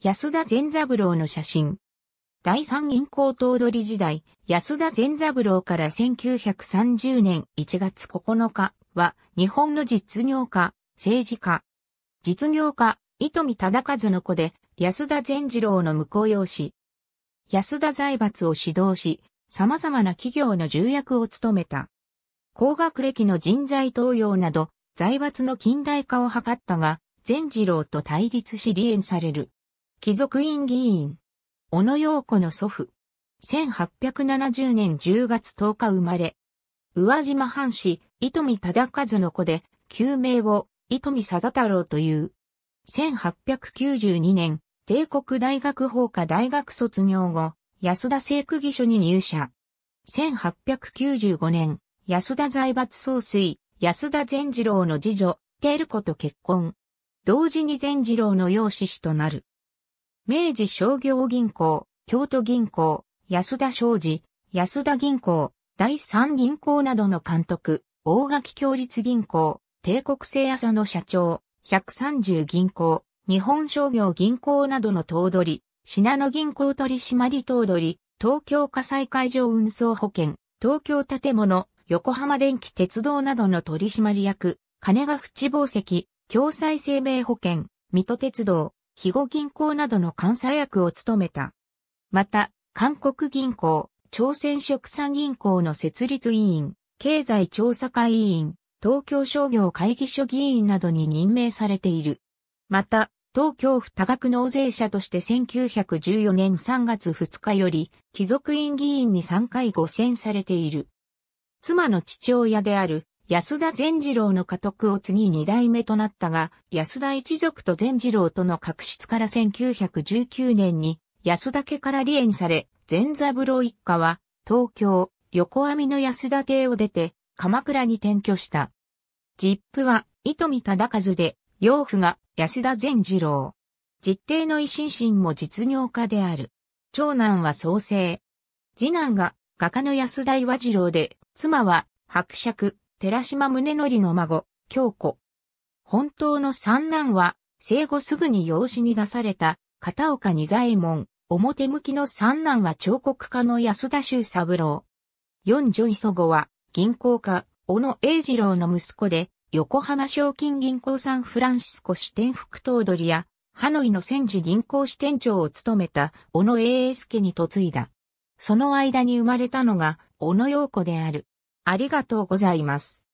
安田善三郎の写真。第三銀行頭取時代、安田善三郎から1930年1月9日は、日本の実業家、政治家。実業家、糸見忠和の子で、安田善次郎の婿養子。安田財閥を指導し、様々な企業の重役を務めた。高学歴の人材登用など、財閥の近代化を図ったが、善次郎と対立し離縁される。貴族院議員。小野洋子の祖父。1870年10月10日生まれ。宇和島藩士、糸見忠和の子で、旧名を糸見貞太郎という。1892年、帝国大学法科大学卒業後、安田聖区議所に入社。1895年、安田財閥総帥、安田善次郎の次女、テル子と結婚。同時に善次郎の養子子となる。明治商業銀行、京都銀行、安田商事、安田銀行、第三銀行などの監督、大垣共立銀行、帝国製朝の社長、130銀行、日本商業銀行などの頭取、品野銀行取締頭取、東京火災海上運送保険、東京建物、横浜電気鉄道などの取締役、金ヶ淵宝石、共済生命保険、水戸鉄道、肥後銀行などの監査役を務めた。また、韓国銀行、朝鮮食産銀行の設立委員、経済調査会委員、東京商業会議所議員などに任命されている。また、東京府多額納税者として1914年3月2日より、貴族院議員に3回誤選されている。妻の父親である安田善次郎の家督を次二代目となったが、安田一族と善次郎との確執から1919年に安田家から離縁され、善三郎一家は東京、横網の安田邸を出て鎌倉に転居した。実父は糸見忠和で、養父が安田善次郎。実弟の維新心も実業家である。長男は創生。次男が画家の安田岩次郎で、妻は伯爵、寺島宗則の孫、京子。本当の三男は、生後すぐに養子に出された、片岡二左衛門。表向きの三男は彫刻家の安田修三郎。四女磯子は、銀行家、小野英二郎の息子で、横浜賞金銀行サンフランシスコ支店副頭取や、ハノイの戦時銀行支店長を務めた小野英介に嫁いだ。その間に生まれたのが小野洋子である。ありがとうございます。